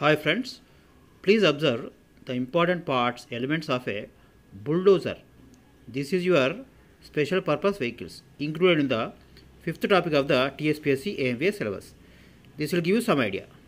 Hi friends, please observe the important parts elements of a bulldozer. This is your special purpose vehicles included in the fifth topic of the TSPSC AMVA syllabus. This will give you some idea.